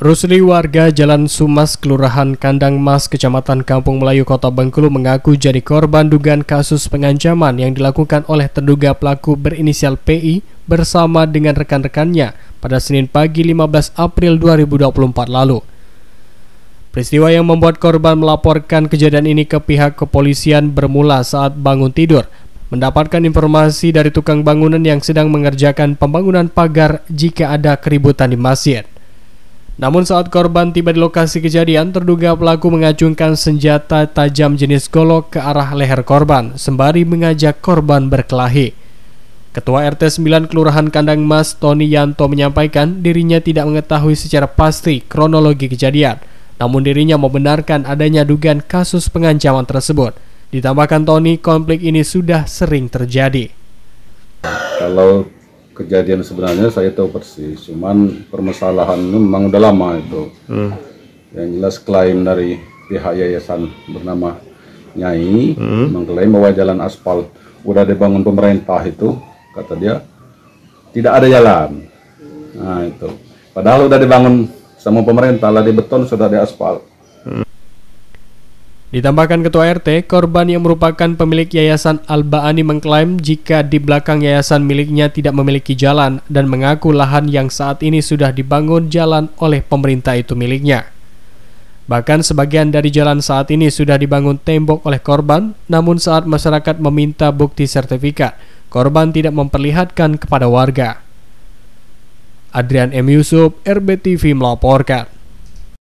Rusli warga Jalan Sumas, Kelurahan Kandang Mas, Kecamatan Kampung Melayu, Kota Bengkulu mengaku jadi korban dugaan kasus pengancaman yang dilakukan oleh terduga pelaku berinisial PI bersama dengan rekan-rekannya pada Senin pagi 15 April 2024 lalu. Peristiwa yang membuat korban melaporkan kejadian ini ke pihak kepolisian bermula saat bangun tidur, mendapatkan informasi dari tukang bangunan yang sedang mengerjakan pembangunan pagar jika ada keributan di masjid. Namun saat korban tiba di lokasi kejadian, terduga pelaku mengacungkan senjata tajam jenis golok ke arah leher korban, sembari mengajak korban berkelahi. Ketua RT 9 Kelurahan Kandang Mas Tony Yanto menyampaikan dirinya tidak mengetahui secara pasti kronologi kejadian. Namun dirinya membenarkan adanya dugaan kasus pengancaman tersebut. Ditambahkan Tony, konflik ini sudah sering terjadi. Kalau kejadian sebenarnya saya tahu persis cuman permasalahan memang udah lama itu hmm. yang jelas klaim dari pihak yayasan bernama Nyai hmm. mengklaim bahwa jalan aspal udah dibangun pemerintah itu kata dia tidak ada jalan nah itu padahal udah dibangun sama pemerintah lah di beton sudah di aspal Ditambahkan Ketua RT, korban yang merupakan pemilik Yayasan Albaani mengklaim jika di belakang yayasan miliknya tidak memiliki jalan dan mengaku lahan yang saat ini sudah dibangun jalan oleh pemerintah itu miliknya. Bahkan sebagian dari jalan saat ini sudah dibangun tembok oleh korban, namun saat masyarakat meminta bukti sertifikat, korban tidak memperlihatkan kepada warga. Adrian M. Yusuf, RBTV melaporkan.